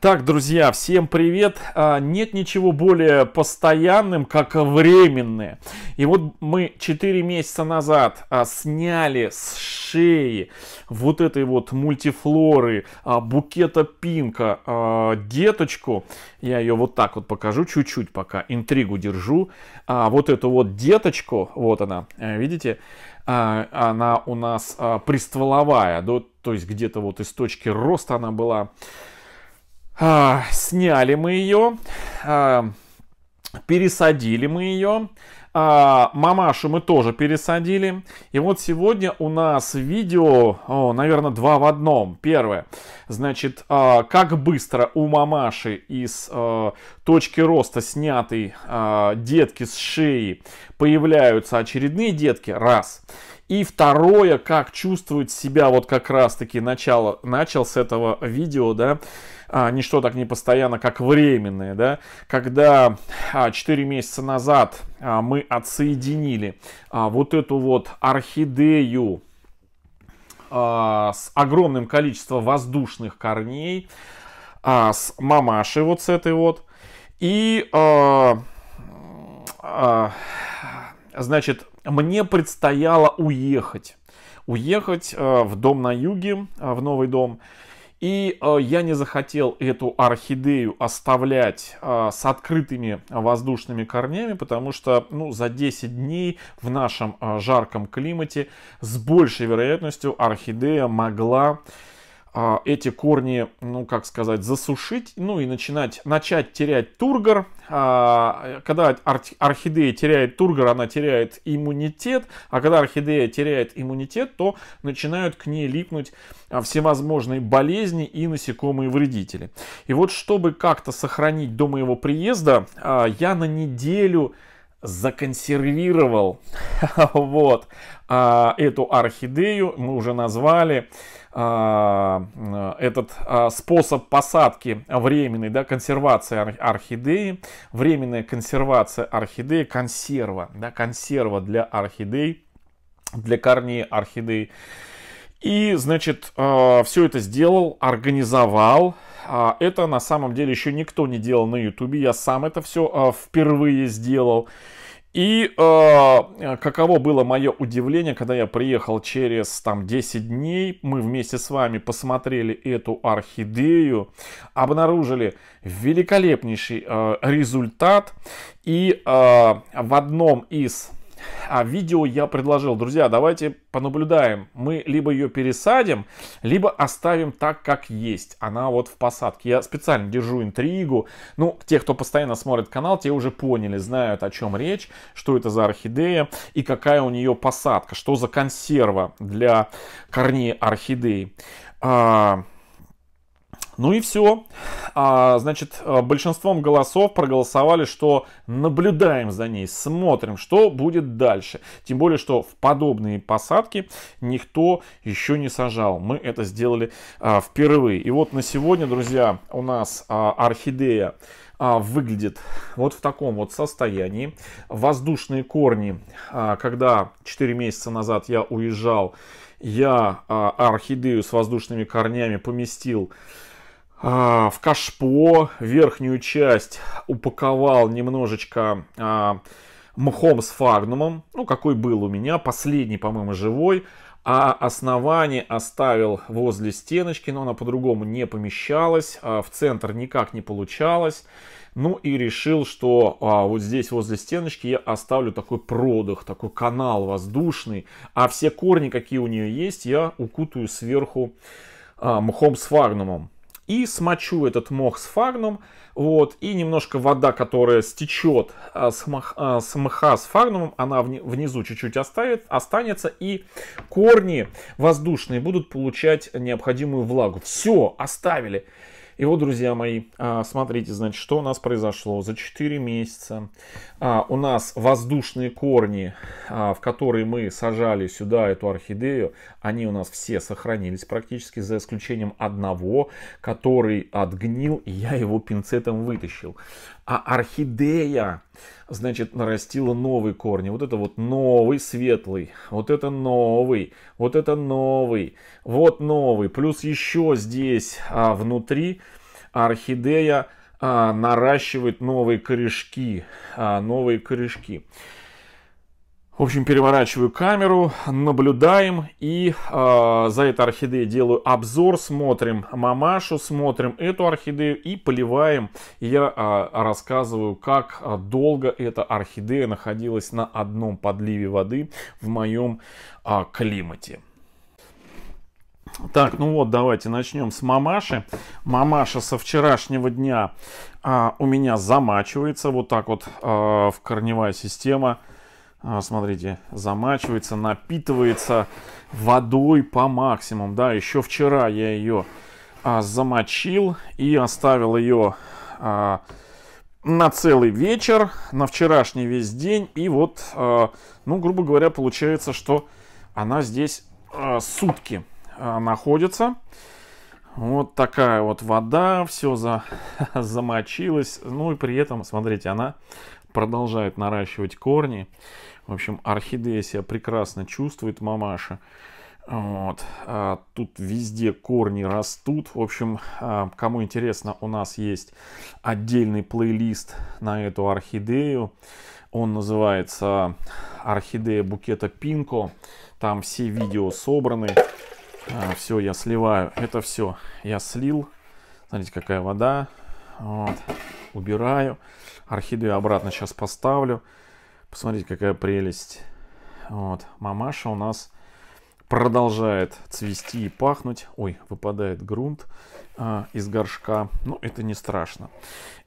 Так, друзья, всем привет. А, нет ничего более постоянным, как временное. И вот мы 4 месяца назад а, сняли с шеи вот этой вот мультифлоры а, букета пинка деточку. Я ее вот так вот покажу, чуть-чуть пока интригу держу. Вот эту вот деточку, вот она, э, видите? Она у нас пристволовая, то есть где-то вот из точки роста она была. А, сняли мы ее, а, пересадили мы ее. А, мамашу мы тоже пересадили. И вот сегодня у нас видео, о, наверное, два в одном. Первое, значит, а, как быстро у мамаши из а, точки роста снятой а, детки с шеи появляются очередные детки, раз. И второе, как чувствует себя вот как раз-таки начал с этого видео, да, а, ничто так не постоянно, как временное, да, когда а, 4 месяца назад а, мы отсоединили а, вот эту вот орхидею а, с огромным количеством воздушных корней, а, с мамашей вот с этой вот, и, а, а, значит, мне предстояло уехать уехать а, в дом на юге, а, в новый дом. И э, я не захотел эту орхидею оставлять э, с открытыми воздушными корнями, потому что ну, за 10 дней в нашем э, жарком климате с большей вероятностью орхидея могла а, эти корни, ну как сказать, засушить, ну и начинать, начать терять тургор. А, когда орхидея теряет тургор, она теряет иммунитет, а когда орхидея теряет иммунитет, то начинают к ней липнуть а, всевозможные болезни и насекомые-вредители. И вот чтобы как-то сохранить до моего приезда, я на неделю законсервировал вот а, эту орхидею мы уже назвали а, этот а, способ посадки временной да консервации ор, орхидеи временная консервация орхидеи консерва да консерва для орхидей для корней орхидей и, значит, а, все это сделал, организовал. А, это на самом деле еще никто не делал на Ютубе. Я сам это все а, впервые сделал. И каково было мое удивление, когда я приехал через там 10 дней, мы вместе с вами посмотрели эту орхидею, обнаружили великолепнейший результат. И в одном из а видео я предложил, друзья, давайте понаблюдаем. Мы либо ее пересадим, либо оставим так, как есть. Она вот в посадке. Я специально держу интригу. Ну, те, кто постоянно смотрит канал, те уже поняли, знают, о чем речь, что это за орхидея и какая у нее посадка, что за консерва для корней орхидеи. А... Ну и все. А, значит, э, большинством голосов проголосовали, что наблюдаем за ней, смотрим, что будет дальше. Тем более, что в подобные посадки никто еще не сажал. Мы это сделали а, впервые. И вот на сегодня, друзья, у нас а, орхидея выглядит вот в таком вот состоянии. Воздушные корни, когда 4 месяца назад я уезжал, я орхидею с воздушными корнями поместил а, в кашпо верхнюю часть упаковал немножечко а, мхом с фагнумом, ну какой был у меня, последний, по-моему, живой, а основание оставил возле стеночки, но она по-другому не помещалась, а в центр никак не получалось. Ну и решил, что а, вот здесь возле стеночки я оставлю такой продых, такой канал воздушный, а все корни, какие у нее есть, я укутаю сверху а, мхом с фагнумом и смочу этот мох с фарном, вот, и немножко вода, которая стечет а, с, мох, а, с мха с фарнумом, она внизу чуть-чуть оставит, останется, и корни воздушные будут получать необходимую влагу. Все, оставили. И вот, друзья мои, а, смотрите, значит, что у нас произошло. За 4 месяца а, у нас воздушные корни, а, в которые мы сажали сюда эту орхидею, они у нас все сохранились практически, за исключением одного, который отгнил, и я его пинцетом вытащил а орхидея, значит, нарастила новые корни. Вот это вот новый светлый, вот это новый, вот это новый, вот новый. Плюс еще здесь а, внутри орхидея а, наращивает новые корешки, а, новые корешки. В общем, переворачиваю камеру, наблюдаем и э, за этой орхидеей делаю обзор, смотрим мамашу, смотрим эту орхидею и поливаем. И я э, рассказываю, как а, долго эта орхидея находилась на одном подливе воды в моем э, климате. Так, ну вот, давайте начнем с мамаши. Мамаша со вчерашнего дня э, у меня замачивается вот так вот э, в корневая система. А, смотрите, замачивается, напитывается водой по максимуму. Да, еще вчера я ее а, замочил и оставил ее а, на целый вечер, на вчерашний весь день. И вот, а, ну, грубо говоря, получается, что она здесь а, сутки а, находится. Вот такая вот вода, все за, замочилось. Ну и при этом, смотрите, она продолжает наращивать корни. В общем, орхидея себя прекрасно чувствует, мамаша. Вот. А, тут везде корни растут. В общем, а, кому интересно, у нас есть отдельный плейлист на эту орхидею. Он называется «Орхидея букета Пинко». Там все видео собраны. А, все, я сливаю. Это все я слил. Смотрите, какая вода. Вот убираю. Орхидею обратно сейчас поставлю. Посмотрите, какая прелесть. Вот, мамаша у нас продолжает цвести и пахнуть. Ой, выпадает грунт э, из горшка. Но ну, это не страшно.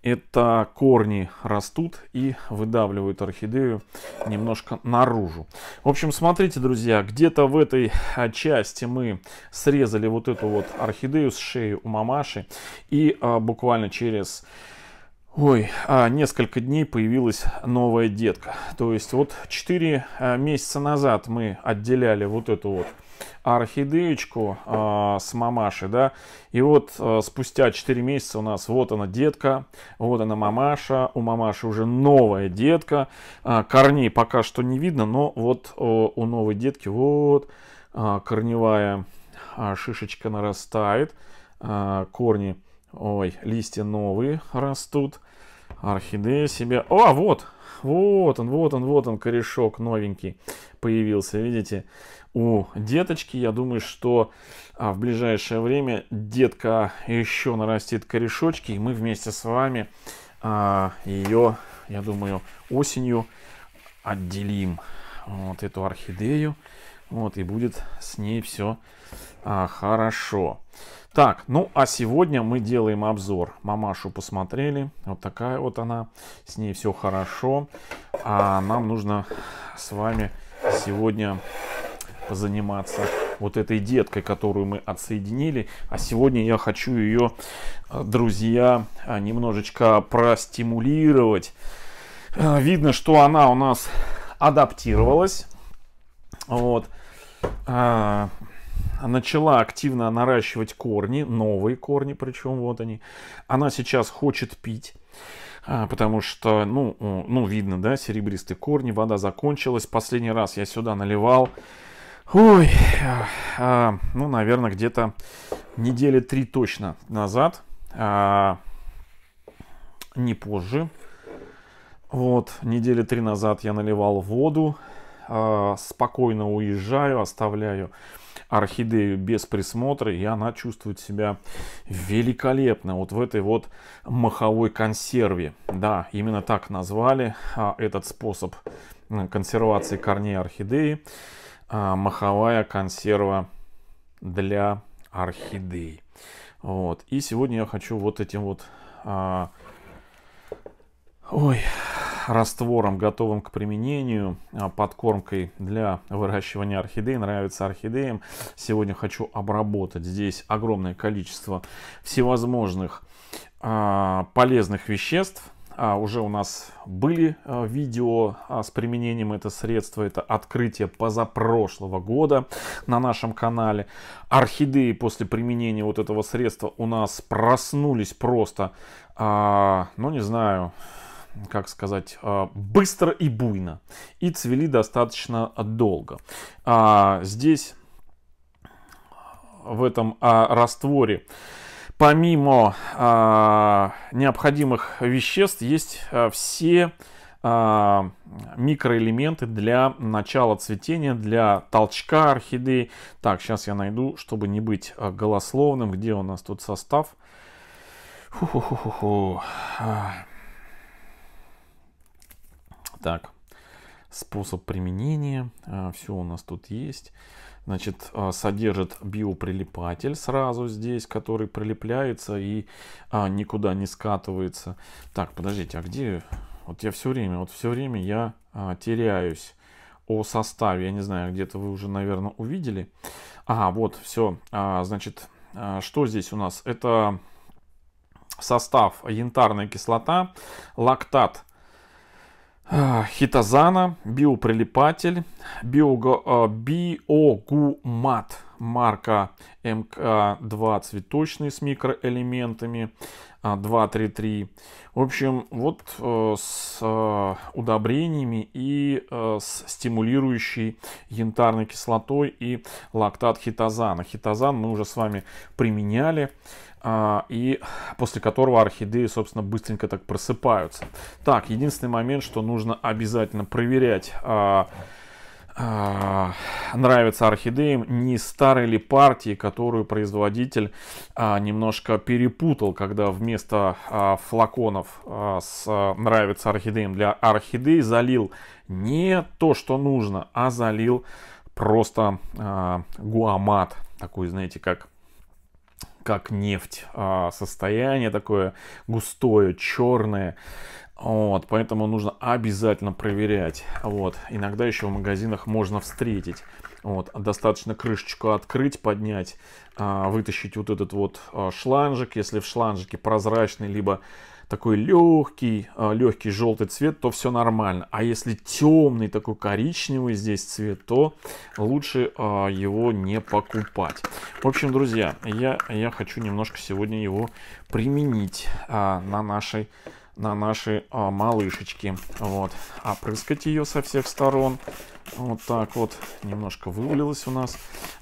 Это корни растут и выдавливают орхидею немножко наружу. В общем, смотрите, друзья, где-то в этой а, части мы срезали вот эту вот орхидею с шеи у мамаши. И э, буквально через Ой, а несколько дней появилась новая детка. То есть вот 4 а, месяца назад мы отделяли вот эту вот орхидеечку э, с мамашей, да, и вот э, спустя 4 месяца у нас вот она детка, вот она мамаша, у мамаши уже новая детка, э, корней пока что не видно, но вот э, у новой детки вот э, корневая э, шишечка нарастает, э, корни Ой, листья новые растут. Орхидея себе... О, вот! Вот он, вот он, вот он, корешок новенький появился, видите? У деточки, я думаю, что а, в ближайшее время детка еще нарастит корешочки, и мы вместе с вами а, ее, я думаю, осенью отделим вот эту орхидею. Вот, и будет с ней все а, хорошо. Так, ну а сегодня мы делаем обзор. Мамашу посмотрели. Вот такая вот она. С ней все хорошо. А нам нужно с вами сегодня заниматься вот этой деткой, которую мы отсоединили. А сегодня я хочу ее, э, друзья, э, немножечко простимулировать. Э, видно, что она у нас адаптировалась. Вот. А, а начала активно наращивать корни, новые корни, причем вот они. Она сейчас хочет пить, а, потому что, ну, ну видно, да, серебристые корни, вода закончилась. Последний раз я сюда наливал, ой, ну, наверное, где-то недели три точно назад, не позже. Вот, недели три назад я наливал воду, а, спокойно уезжаю, оставляю орхидею без присмотра, и она чувствует себя великолепно вот в этой вот маховой консерве. Да, именно так назвали а, этот способ консервации корней орхидеи. А, маховая консерва для орхидей. Вот. И сегодня я хочу вот этим вот... Ой, раствором, готовым к применению, а, подкормкой для выращивания орхидей, нравится орхидеям. Сегодня хочу обработать здесь огромное количество всевозможных а, полезных веществ. А, уже у нас были а, видео а, с применением этого средства. Это открытие позапрошлого года на нашем канале. Орхидеи после применения вот этого средства у нас проснулись просто, а, ну не знаю, как сказать, а, быстро и буйно. И цвели достаточно долго. А, здесь, в этом а, растворе, помимо необходимых веществ, есть все микроэлементы для начала цветения, для толчка орхидеи. Так, сейчас я найду, чтобы не быть голословным, где у нас тут состав. Фу -фу -фу -фу. Так, способ применения. А, все у нас тут есть. Значит, а, содержит биоприлипатель сразу здесь, который прилепляется и а, никуда не скатывается. Так, подождите, а где... Вот я все время, вот все время я теряюсь о составе. Я не знаю, где-то вы уже, наверное, увидели. А, вот, все. А, значит, а, что здесь у нас? Это состав янтарная кислота, лактат а, хитозана, биоприлипатель, а, биогумат, марка МК-2 цветочный с микроэлементами 233. А, В общем, вот э, с э, удобрениями и э, с стимулирующей янтарной кислотой и лактат хитозана. Хитозан мы уже с вами применяли а, и после которого орхидеи, собственно, быстренько так просыпаются. Так, единственный момент, что нужно обязательно проверять а, а, нравится орхидеям не старой ли партии, которую производитель а, немножко перепутал, когда вместо а, флаконов а, с а, нравится орхидеям для орхидей залил не то, что нужно, а залил просто а, гуамат, такой, знаете, как как нефть, а, состояние такое густое, черное, вот, поэтому нужно обязательно проверять. Вот, иногда еще в магазинах можно встретить. Вот, достаточно крышечку открыть, поднять, а, вытащить вот этот вот а, шланжик. Если в шланжике прозрачный, либо такой легкий, а, легкий желтый цвет, то все нормально. А если темный, такой коричневый здесь цвет, то лучше его не покупать. В общем, друзья, я, я хочу немножко сегодня его применить на нашей на наши а, малышечки. Вот. Опрыскать а ее со всех сторон. Вот так вот. Немножко вывалилось у нас.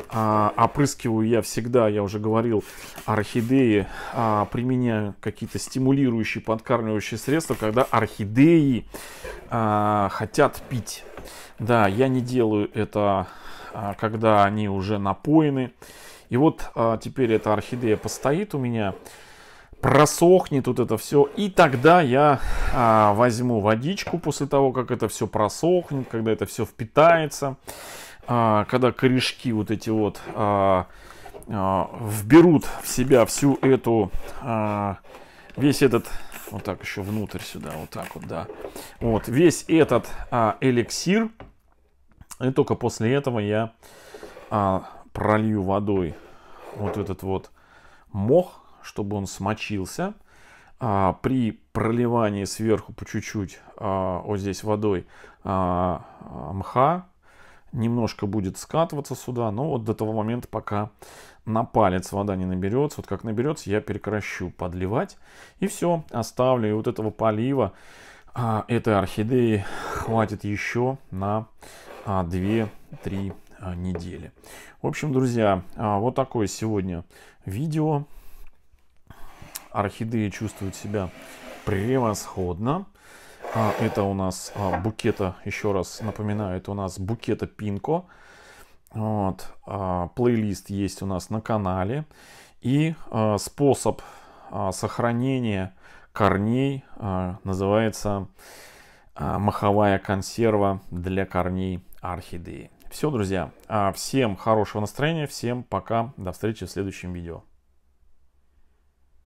А, опрыскиваю я всегда, я уже говорил, орхидеи. А, применяю какие-то стимулирующие, подкармливающие средства, когда орхидеи а, хотят пить. Да, я не делаю это, а, когда они уже напоены. И вот а, теперь эта орхидея постоит у меня просохнет тут это все. И тогда я а, возьму водичку после того, как это все просохнет, когда это все впитается, а, когда корешки вот эти вот а, а, вберут в себя всю эту, а, весь этот, вот так еще внутрь сюда, вот так вот, да. Вот, весь этот а, эликсир. И только после этого я а, пролью водой вот этот вот мох, чтобы он смочился. А, при проливании сверху по чуть-чуть, а, вот здесь водой, а, мха немножко будет скатываться сюда, но вот до того момента, пока на палец вода не наберется. Вот как наберется, я прекращу подливать. И все, оставлю. И вот этого полива этой орхидеи хватит еще на а, 2-3 недели. В общем, друзья, вот такое сегодня видео орхидеи чувствуют себя превосходно. А, это у нас а, букета, еще раз напоминаю, это у нас букета Пинко. Вот, а, плейлист есть у нас на канале. И а, способ а, сохранения корней а, называется а, маховая консерва для корней орхидеи. Все, друзья, а, всем хорошего настроения, всем пока, до встречи в следующем видео.